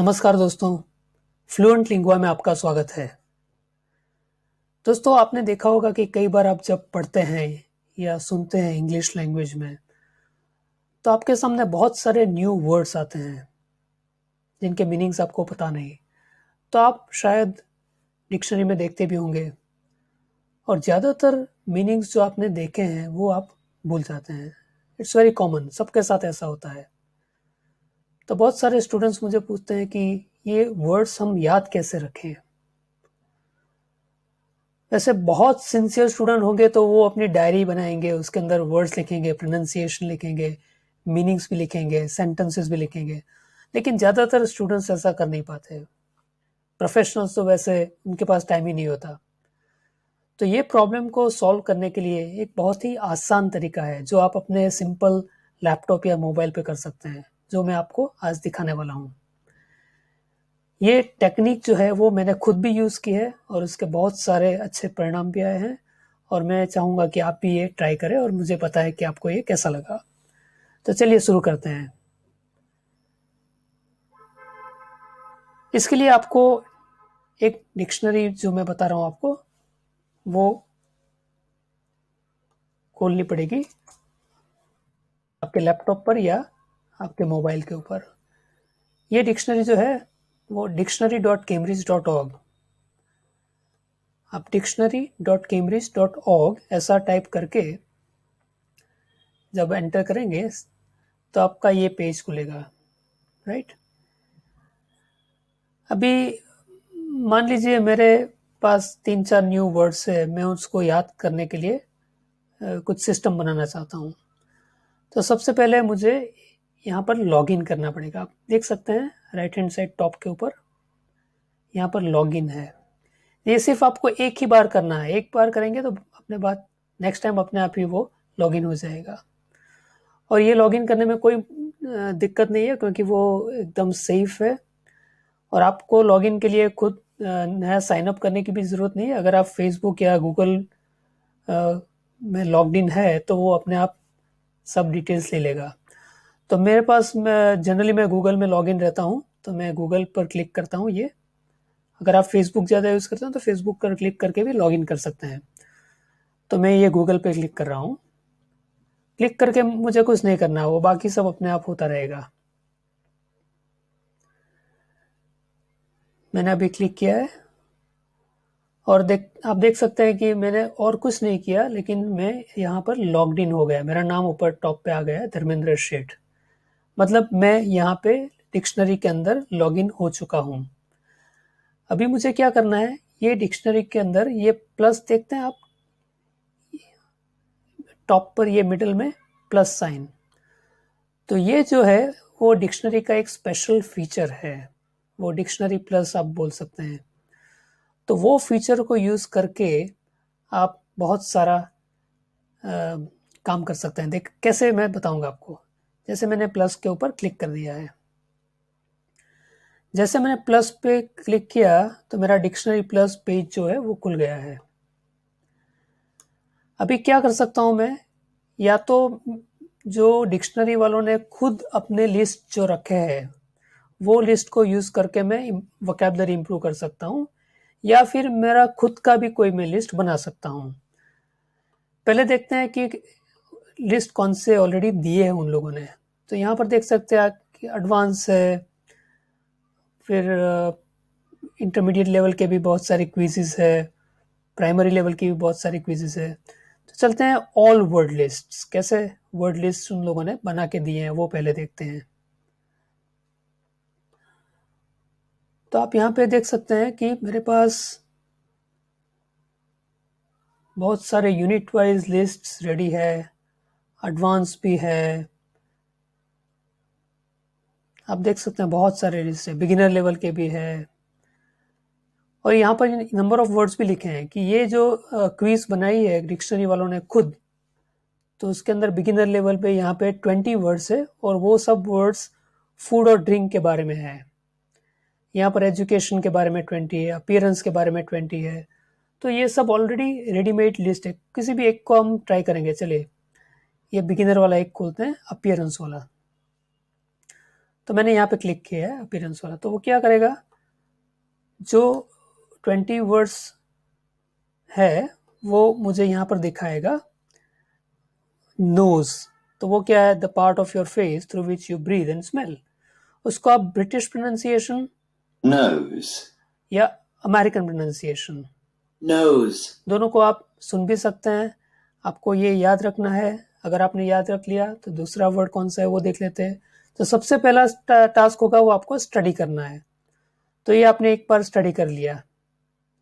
नमस्कार दोस्तों fluent lingua में आपका स्वागत है दोस्तों आपने देखा होगा कि कई बार आप जब पढ़ते हैं या सुनते हैं इंग्लिश लैंग्वेज में तो आपके सामने बहुत सारे न्यू वर्ड्स आते हैं जिनके मीनिंग्स आपको पता नहीं तो आप शायद डिक्शनरी में देखते भी होंगे और ज़्यादातर मीनिंग्स जो आपने देखे हैं वो आप भूल जाते हैं इट्स वेरी कॉमन सबके साथ ऐसा होता है तो बहुत सारे स्टूडेंट्स मुझे पूछते हैं कि ये वर्ड्स हम याद कैसे रखें वैसे बहुत सिंसियर स्टूडेंट होंगे तो वो अपनी डायरी बनाएंगे उसके अंदर वर्ड्स लिखेंगे प्रोनाउंसिएशन लिखेंगे मीनिंग्स भी लिखेंगे सेंटेंसेस भी लिखेंगे लेकिन ज़्यादातर स्टूडेंट्स ऐसा कर नहीं पाते प्रोफेशनल्स तो वैसे उनके पास टाइम ही नहीं होता तो ये प्रॉब्लम को सॉल्व करने के लिए एक बहुत ही आसान तरीका है जो आप अपने सिंपल लैपटॉप या मोबाइल पे कर सकते हैं जो मैं आपको आज दिखाने वाला हूँ ये टेक्निक जो है वो मैंने खुद भी यूज़ की है और उसके बहुत सारे अच्छे परिणाम भी आए हैं और मैं चाहूँगा कि आप भी ये ट्राई करें और मुझे पता है कि आपको ये कैसा लगा तो चलिए शुरू करते हैं इसके लिए आपको एक डिक्शनरी जो मैं बता रहा हूँ आपको वो खोलनी पड़ेगी आपके लैपटॉप पर या आपके मोबाइल के ऊपर ये डिक्शनरी जो है वो dictionary dot Cambridge dot org आप dictionary dot Cambridge dot org ऐसा टाइप करके जब एंटर करेंगे तो आपका ये पेज खुलेगा राइट अभी मान लीजिए मेरे पास तीन चार न्यू वर्ड्स है मैं उसको याद करने के लिए कुछ सिस्टम बनाना चाहता हूँ तो सबसे पहले मुझे यहाँ पर लॉगिन करना पड़ेगा आप देख सकते हैं राइट हैंड साइड टॉप के ऊपर यहाँ पर लॉगिन है ये सिर्फ आपको एक ही बार करना है एक बार करेंगे तो अपने बाद नेक्स्ट टाइम अपने आप ही वो लॉगिन हो जाएगा और ये लॉगिन करने में कोई दिक्कत नहीं है क्योंकि वो एकदम सेफ है और आपको लॉगिन के लिए खुद नया साइन अप करने की भी ज़रूरत नहीं है अगर आप फेसबुक या गूगल में लॉग इन है तो वो अपने आप सब डिटेल्स ले लेगा तो मेरे पास मैं जनरली मैं गूगल में लॉग इन रहता हूँ तो मैं गूगल पर क्लिक करता हूँ ये अगर आप फेसबुक ज़्यादा यूज़ करते हैं तो फेसबुक पर क्लिक करके भी लॉग इन कर सकते हैं तो मैं ये गूगल पे क्लिक कर रहा हूँ क्लिक करके मुझे कुछ नहीं करना वो बाकी सब अपने आप होता रहेगा मैंने अभी क्लिक किया है और देख आप देख सकते हैं कि मैंने और कुछ नहीं किया लेकिन मैं यहाँ पर लॉग इन हो गया मेरा नाम ऊपर टॉप पे आ गया है धर्मेंद्र शेठ मतलब मैं यहाँ पे डिक्शनरी के अंदर लॉगिन हो चुका हूँ अभी मुझे क्या करना है ये डिक्शनरी के अंदर ये प्लस देखते हैं आप टॉप पर ये मिडल में प्लस साइन तो ये जो है वो डिक्शनरी का एक स्पेशल फीचर है वो डिक्शनरी प्लस आप बोल सकते हैं तो वो फीचर को यूज़ करके आप बहुत सारा आ, काम कर सकते हैं देख कैसे मैं बताऊंगा आपको जैसे मैंने प्लस के ऊपर क्लिक कर दिया है जैसे मैंने प्लस पे क्लिक किया तो मेरा डिक्शनरी प्लस पेज जो है वो खुल गया है अभी क्या कर सकता हूं मैं या तो जो डिक्शनरी वालों ने खुद अपने लिस्ट जो रखे हैं वो लिस्ट को यूज़ करके मैं वकेबलरी इंप्रूव कर सकता हूं या फिर मेरा खुद का भी कोई मैं लिस्ट बना सकता हूं पहले देखते हैं कि लिस्ट कौन से ऑलरेडी दिए हैं उन लोगों ने तो यहाँ पर देख सकते हैं कि एडवांस है फिर इंटरमीडिएट uh, लेवल के भी बहुत सारे क्विजेज है प्राइमरी लेवल की भी बहुत सारी क्विजेज है तो चलते हैं ऑल वर्ड लिस्ट कैसे वर्ड लिस्ट उन लोगों ने बना के दिए हैं वो पहले देखते हैं तो आप यहाँ पे देख सकते हैं कि मेरे पास बहुत सारे यूनिट वाइज लिस्ट्स रेडी है एडवांस भी है आप देख सकते हैं बहुत सारे लिस्ट है बिगिनर लेवल के भी है और यहाँ पर नंबर ऑफ वर्ड्स भी लिखे हैं कि ये जो क्वीज बनाई है डिक्शनरी वालों ने खुद तो उसके अंदर बिगिनर लेवल पे यहाँ पे ट्वेंटी वर्ड्स है और वो सब वर्ड्स फूड और ड्रिंक के बारे में है यहाँ पर एजुकेशन के बारे में ट्वेंटी है अपियरेंस के बारे में ट्वेंटी है तो ये सब ऑलरेडी रेडीमेड लिस्ट है किसी भी एक को हम ट्राई करेंगे चलिए ये बिगिनर वाला एक खोलते हैं अपियरेंस वाला तो मैंने यहाँ पे क्लिक किया है अपियरेंस वाला तो वो क्या करेगा जो ट्वेंटी वर्ड्स है वो मुझे यहाँ पर दिखाएगा नोज तो वो क्या है the part of your face through which you breathe and smell उसको आप ब्रिटिश प्रोनाउंसिएशन नोज या अमेरिकन प्रोनाउंसिएशन नोज दोनों को आप सुन भी सकते हैं आपको ये याद रखना है अगर आपने याद रख लिया तो दूसरा वर्ड कौन सा है वो देख लेते हैं तो सबसे पहला टास्क होगा वो आपको स्टडी करना है तो ये आपने एक बार स्टडी कर लिया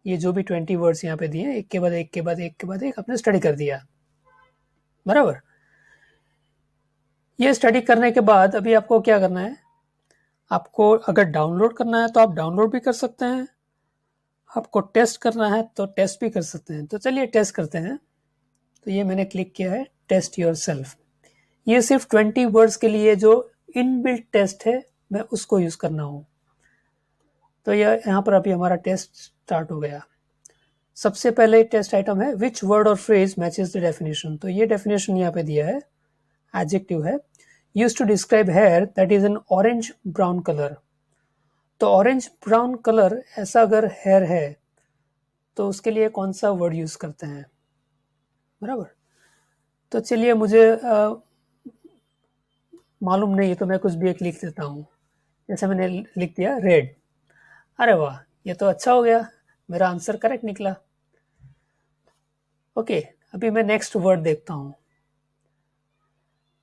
ये जो भी ट्वेंटी वर्ड्स यहाँ पे दिए एक के बाद एक के बाद एक के बाद एक आपने स्टडी कर दिया बराबर ये स्टडी करने के बाद अभी आपको क्या करना है आपको अगर डाउनलोड करना है तो आप डाउनलोड भी कर सकते हैं आपको टेस्ट करना है तो टेस्ट भी कर सकते हैं तो चलिए टेस्ट करते हैं तो ये मैंने क्लिक किया है टेस्ट योर सेल्फ ये सिर्फ ट्वेंटी वर्ड्स के लिए जो इनबिल्ट टेस्ट है मैं उसको यूज़ करना हूँ तो यह यहाँ पर अभी हमारा टेस्ट स्टार्ट हो गया सबसे पहले टेस्ट आइटम है which word or phrase matches the definition तो ये डेफिनेशन यहाँ पे दिया है एडजेक्टिव है use to describe hair that is an orange brown colour तो ऑरेंज ब्राउन कलर ऐसा अगर हेयर है तो उसके लिए कौन सा वर्ड यूज करते हैं बराबर तो चलिए मुझे मालूम नहीं है तो मैं कुछ भी एक लिख देता हूँ जैसे मैंने लिख दिया रेड अरे वाह ये तो अच्छा हो गया मेरा आंसर करेक्ट निकला ओके अभी मैं नेक्स्ट वर्ड देखता हूँ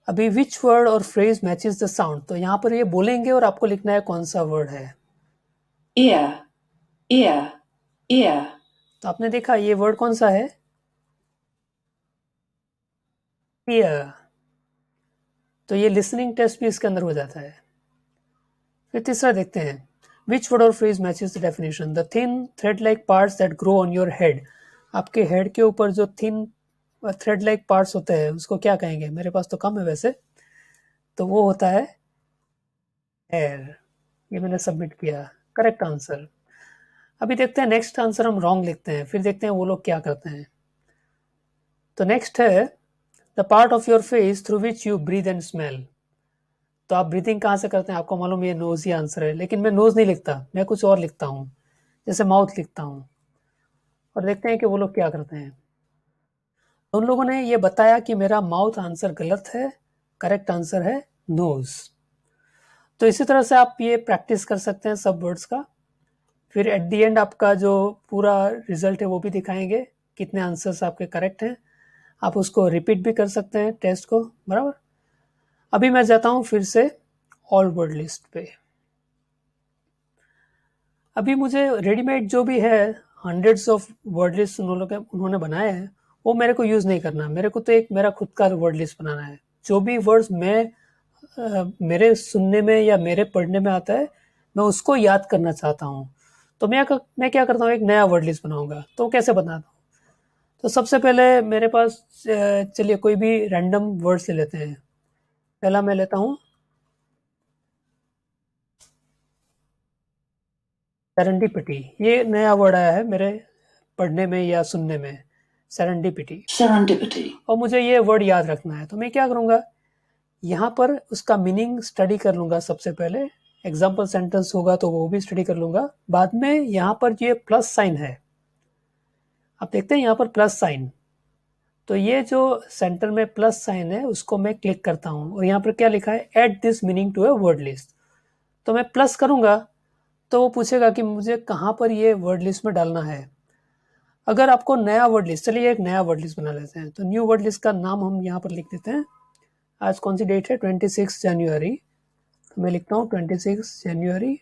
अभी which word or phrase matches the sound तो यहाँ पर ये बोलेंगे और आपको लिखना है कौन सा वर्ड है ईयर ईयर ईयर तो आपने देखा ये वर्ड कौन सा है पियर तो ये लिसनिंग टेस्ट भी इसके अंदर हो जाता है फिर तीसरा देखते हैं which word or phrase matches the definition the thin thread like parts that grow on your head आपके हेड के ऊपर जो थिन थ्रेड लाइक पार्ट्स होते हैं उसको क्या कहेंगे मेरे पास तो कम है वैसे तो वो होता है हेयर ये मैंने सबमिट किया करेक्ट आंसर अभी देखते हैं नेक्स्ट आंसर हम रॉन्ग लिखते हैं फिर देखते हैं वो लोग क्या करते हैं तो नेक्स्ट है the part of your face through which you breathe and smell तो आप ब्रीथिंग कहाँ से करते हैं आपको मालूम ये नोज ही आंसर है लेकिन मैं नोज नहीं लिखता मैं कुछ और लिखता हूँ जैसे माउथ लिखता हूँ और देखते हैं कि वो लोग क्या करते हैं उन लोगों ने ये बताया कि मेरा माउथ आंसर गलत है करेक्ट आंसर है नोज तो इसी तरह से आप ये प्रैक्टिस कर सकते हैं सब वर्ड्स का फिर एट दी एंड आपका जो पूरा रिजल्ट है वो भी दिखाएंगे कितने आंसर्स आपके करेक्ट हैं आप उसको रिपीट भी कर सकते हैं टेस्ट को बराबर अभी मैं जाता हूं फिर से ऑल वर्ड लिस्ट पे अभी मुझे रेडीमेड जो भी है हंड्रेड्स ऑफ वर्ड लिस्ट उन्होंने उन्होंने बनाए हैं वो मेरे को यूज़ नहीं करना मेरे को तो एक मेरा खुद का वर्ड लिस्ट बनाना है जो भी वर्ड्स मैं आ, मेरे सुनने में या मेरे पढ़ने में आता है मैं उसको याद करना चाहता हूँ तो मैं मैं क्या करता हूँ एक नया वर्ड लिस्ट बनाऊंगा तो कैसे बनाता हूँ तो सबसे पहले मेरे पास चलिए कोई भी रैंडम वर्ड्स ले लेते हैं पहला मैं लेता हूँ सेरेंडिपिटी ये नया वर्ड आया है मेरे पढ़ने में या सुनने में सेरेंडिपिटी सेरेंडिपिटी और मुझे ये वर्ड याद रखना है तो मैं क्या करूँगा यहाँ पर उसका मीनिंग स्टडी कर लूँगा सबसे पहले एग्जाम्पल सेंटेंस होगा तो वो भी स्टडी कर लूँगा बाद में यहाँ पर ये प्लस साइन है अब देखते हैं यहाँ पर प्लस साइन तो ये जो सेंटर में प्लस साइन है उसको मैं क्लिक करता हूँ और यहाँ पर क्या लिखा है add this meaning to a word list तो मैं प्लस करूँगा तो वो पूछेगा कि मुझे कहाँ पर ये वर्ड लिस्ट में डालना है अगर आपको नया वर्ड लिस्ट चलिए एक नया वर्ड लिस्ट बना लेते हैं तो न्यू वर्ड लिस्ट का नाम हम यहाँ पर लिख देते हैं आज कौन सी डेट है ट्वेंटी सिक्स जनवरी मैं लिखता हूँ ट्वेंटी सिक्स जनवरी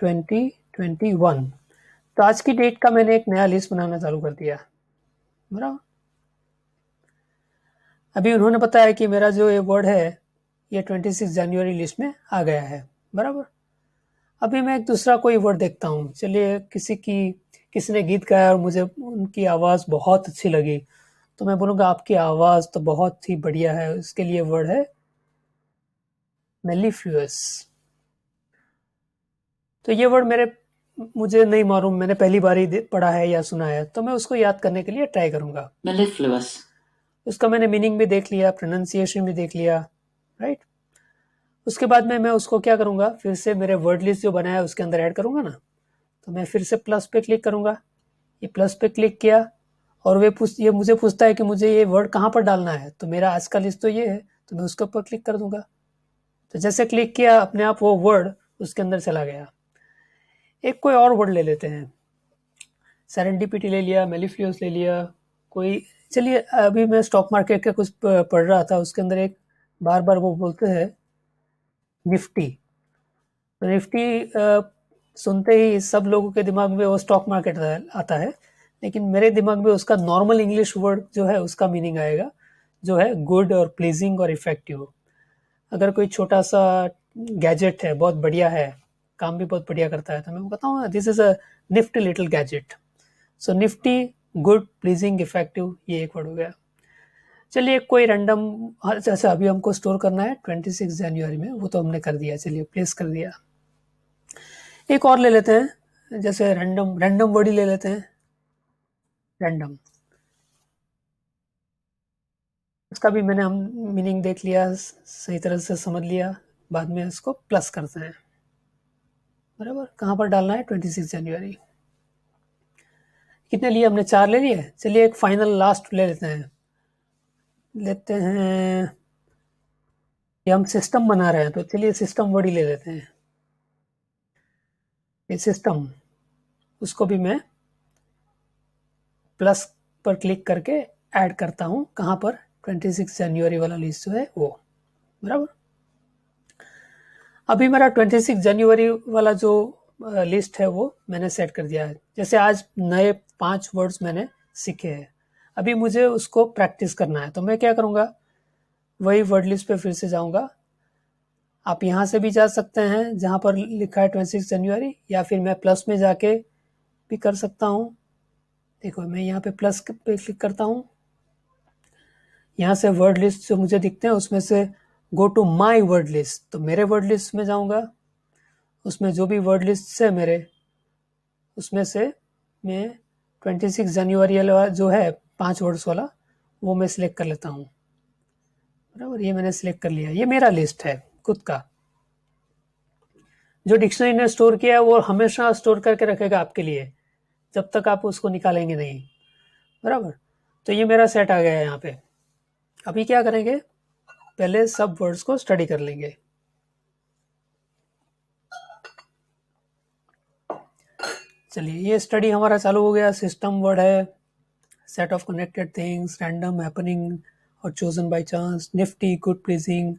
ट्वेंटी ट्वेंटी वन तो आज की डेट का मैंने एक नया लिस्ट बनाना चालू कर दिया बराबर अभी उन्होंने बताया कि मेरा जो ये वर्ड है ये 26 जनवरी लिस्ट में आ गया है बराबर अभी मैं एक दूसरा कोई वर्ड देखता हूँ चलिए किसी की किसी ने गीत गाया और मुझे उनकी आवाज़ बहुत अच्छी लगी तो मैं बोलूँगा आपकी आवाज़ तो बहुत ही बढ़िया है उसके लिए वर्ड है मेलिफ्यूस तो ये वर्ड मेरे मुझे नहीं मालूम मैंने पहली बार ही पढ़ा है या सुना है तो मैं उसको याद करने के लिए ट्राई करूंगा मेलिफ्लुअस उसका मैंने मीनिंग भी देख लिया प्रोनाउंसिएशन भी देख लिया राइट उसके बाद में मैं उसको क्या करूंगा फिर से मेरे वर्ड लिस्ट जो बनाया उसके अंदर ऐड करूंगा ना तो मैं फिर से प्लस पे क्लिक करूंगा ये प्लस पे क्लिक किया और वे पूछ ये मुझे पूछता है कि मुझे ये वर्ड कहाँ पर डालना है तो मेरा आज का लिस्ट तो ये है तो मैं उसके ऊपर क्लिक कर दूंगा तो जैसे क्लिक किया अपने आप वो वर्ड उसके अंदर चला गया एक कोई और वर्ड ले लेते हैं सरेंडिपिटी ले लिया मेलिफ्यूस ले लिया कोई चलिए अभी मैं स्टॉक मार्केट का कुछ पढ़ रहा था उसके अंदर एक बार बार वो बोलते हैं निफ्टी तो निफ्टी सुनते ही सब लोगों के दिमाग में वो स्टॉक मार्केट आता है लेकिन मेरे दिमाग में उसका नॉर्मल इंग्लिश वर्ड जो है उसका मीनिंग आएगा जो है गुड और प्लीजिंग और इफेक्टिव अगर कोई छोटा सा गैजेट है बहुत बढ़िया है काम भी बहुत बढ़िया करता है तो मैं बताऊँ this is a nifty little gadget so nifty good pleasing effective ये एक वर्ड हो गया चलिए कोई रैंडम हाँ, जैसे अभी हमको स्टोर करना है ट्वेंटी सिक्स जनवरी में वो तो हमने कर दिया चलिए प्लेस कर दिया एक और ले लेते हैं जैसे रैंडम रैंडम वर्ड ही ले लेते हैं रैंडम इसका भी मैंने हम मीनिंग देख लिया सही तरह से समझ लिया बाद में इसको प्लस करते हैं बराबर कहाँ पर डालना है ट्वेंटी सिक्स जनवरी कितने लिए हमने चार ले लिए चलिए एक फाइनल लास्ट ले लेते हैं लेते हैं ये हम सिस्टम बना रहे हैं तो चलिए सिस्टम वर्ड ही ले लेते हैं ये सिस्टम उसको भी मैं प्लस पर क्लिक करके ऐड करता हूँ कहाँ पर ट्वेंटी सिक्स जनवरी वाला लिस्ट जो है वो बराबर अभी मेरा 26 जनवरी वाला जो लिस्ट है वो मैंने सेट कर दिया है जैसे आज नए पांच वर्ड्स मैंने सीखे हैं अभी मुझे उसको प्रैक्टिस करना है तो मैं क्या करूँगा वही वर्ड लिस्ट पे फिर से जाऊँगा आप यहाँ से भी जा सकते हैं जहाँ पर लिखा है ट्वेंटी सिक्स जनवरी या फिर मैं प्लस में जाके भी कर सकता हूँ देखो मैं यहाँ पे प्लस पे क्लिक करता हूँ यहाँ से वर्ड लिस्ट जो मुझे दिखते हैं उसमें से go to my word list तो मेरे वर्ड लिस्ट में जाऊंगा उसमें जो भी वर्ड लिस्ट है मेरे उसमें से मैं ट्वेंटी सिक्स जनवरी वाला जो है पाँच वर्ड्स वाला वो मैं सिलेक्ट कर लेता हूँ बराबर ये मैंने सिलेक्ट कर लिया ये मेरा लिस्ट है खुद का जो डिक्शनरी ने स्टोर किया है वो हमेशा स्टोर करके रखेगा आपके लिए जब तक आप उसको निकालेंगे नहीं बराबर तो ये मेरा सेट आ गया है यहाँ पे अभी क्या करेंगे पहले सब वर्ड्स को स्टडी कर लेंगे चलिए ये स्टडी हमारा चालू हो गया सिस्टम वर्ड है set of connected things random happening or chosen by chance nifty good pleasing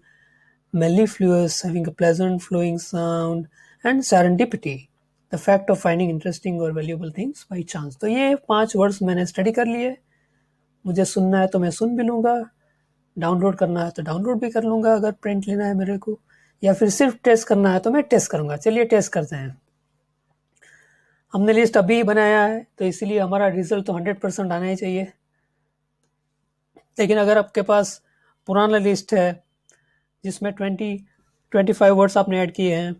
mellifluous, having a pleasant flowing sound and serendipity the fact of finding interesting or valuable things by chance तो ये पांच words मैंने study कर लिए मुझे सुनना है तो मैं सुन भी लूँगा डाउनलोड करना है तो डाउनलोड भी कर लूँगा अगर प्रिंट लेना है मेरे को या फिर सिर्फ टेस्ट करना है तो मैं टेस्ट करूँगा चलिए टेस्ट करते हैं हमने लिस्ट अभी ही बनाया है तो इसीलिए हमारा रिजल्ट तो हंड्रेड परसेंट आना ही चाहिए लेकिन अगर आपके पास पुराना लिस्ट है जिसमें ट्वेंटी ट्वेंटी फाइव वर्ड्स आपने ऐड किए हैं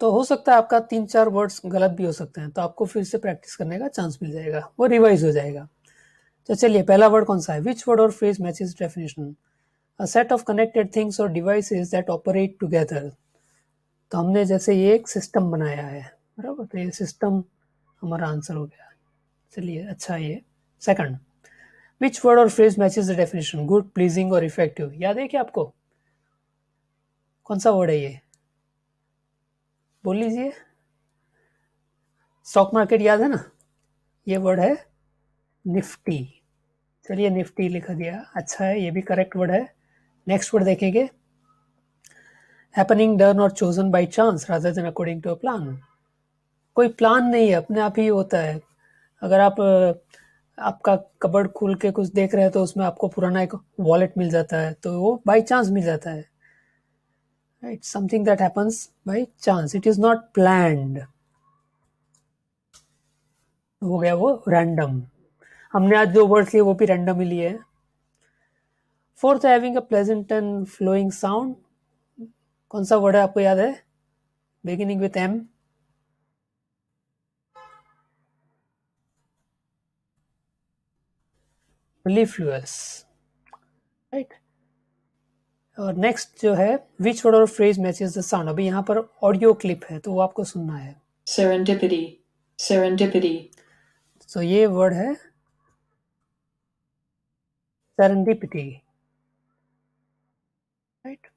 तो हो सकता है आपका तीन चार वर्ड्स गलत भी हो सकते हैं तो आपको फिर से प्रैक्टिस करने का चांस मिल जाएगा वो रिवाइज हो जाएगा तो चलिए पहला वर्ड कौन सा है which word or phrase match definition a set of connected things or device that operate together तो हमने जैसे ये एक सिस्टम बनाया है बराबर तो ये सिस्टम हमारा आंसर हो गया चलिए अच्छा ये second which word or phrase match is the definition good pleasing or effective याद है क्या आपको कौन सा वर्ड है ये बोल लीजिए स्टॉक मार्केट याद है ना ये वर्ड है निफ्टी चलिए निफ्टी लिख दिया अच्छा है ये भी करेक्ट वर्ड है नेक्स्ट वर्ड देखेंगे happening done or chosen by chance rather than according to a plan कोई प्लान नहीं है अपने आप ही होता है अगर आप आपका कबर्ड खोल के कुछ देख रहे हैं तो उसमें आपको पुराना एक वॉलेट मिल जाता है तो वो बाई चांस मिल जाता है it's something that happens by chance it is not planned हो गया वो रैंडम हमने आज जो वर्ड्स लिए वो भी रैंडमली लिए हैं fourth having a pleasant and flowing sound कौन सा वर्ड है आपको याद है beginning with M polyfluous right or next जो है which word or phrase matches the sound अभी यहाँ पर ऑडियो क्लिप है तो वो आपको सुनना है सेवेंटी थ्री सेवेंटी थ्री तो ये वर्ड है serendipity right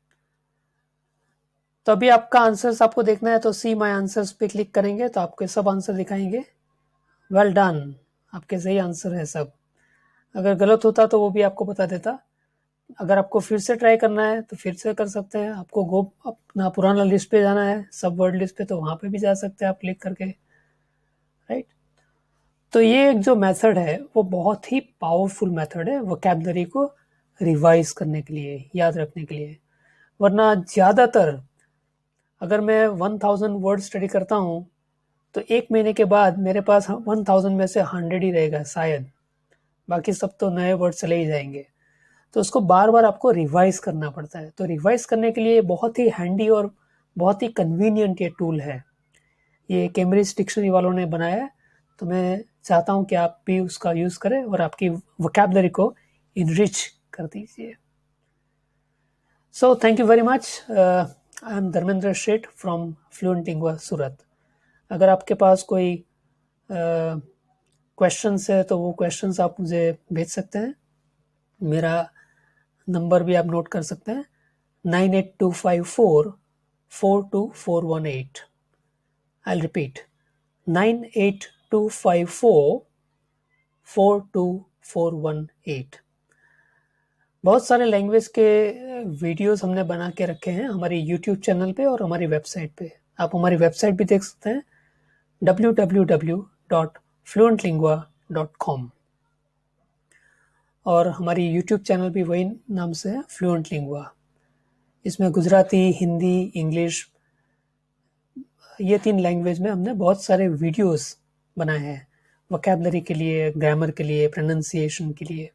तो अभी आपका आंसर्स आपको देखना है तो सी माय आंसर्स पे क्लिक करेंगे तो आपके सब आंसर दिखाएंगे वेल well डन आपके सही आंसर है सब अगर गलत होता तो वो भी आपको बता देता अगर आपको फिर से ट्राई करना है तो फिर से कर सकते हैं आपको गो अपना पुराना लिस्ट पे जाना है सब वर्ड लिस्ट पे तो वहाँ पे भी जा सकते हैं आप क्लिक करके राइट तो ये एक जो मेथड है वो बहुत ही पावरफुल मेथड है वोकेबलरी को रिवाइज करने के लिए याद रखने के लिए वरना ज़्यादातर अगर मैं वन थाउजेंड वर्ड स्टडी करता हूँ तो एक महीने के बाद मेरे पास वन थाउजेंड में से हंड्रेड ही रहेगा शायद बाकी सब तो नए वर्ड चले ही जाएंगे तो उसको बार बार आपको रिवाइज करना पड़ता है तो रिवाइज करने के लिए बहुत ही हैंडी और बहुत ही कन्वीनियंट ये टूल है ये कैम्ब्रिज डिक्शनरी वालों ने बनाया है तो मैं चाहता हूँ कि आप भी उसका यूज़ करें और आपकी वोकेबलरी को इनरिच कर दीजिए so thank you very much I am Dharmendra Sheth from fluent इंगवा सूरत अगर आपके पास कोई क्वेश्चन uh, है तो वो क्वेश्चन आप मुझे भेज सकते हैं मेरा नंबर भी आप नोट कर सकते हैं nine eight two five four four two four one eight I repeat nine eight two five four two four one eight बहुत सारे लैंग्वेज के वीडियोस हमने बना के रखे हैं हमारे यूट्यूब चैनल पे और हमारी वेबसाइट पे आप हमारी वेबसाइट भी देख सकते हैं W W W dot dot com और हमारी यूट्यूब चैनल भी वही नाम से है फ्लुएंट लिंगुआ इसमें गुजराती हिंदी इंग्लिश ये तीन लैंग्वेज में हमने बहुत सारे वीडियोस बनाया है वकेबलरी के लिए ग्रामर के लिए प्रोनंसिएशन के लिए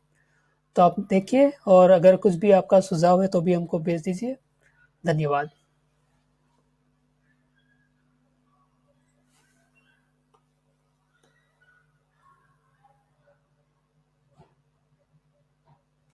तो आप देखिए और अगर कुछ भी आपका सुझाव है तो भी हमको भेज दीजिए धन्यवाद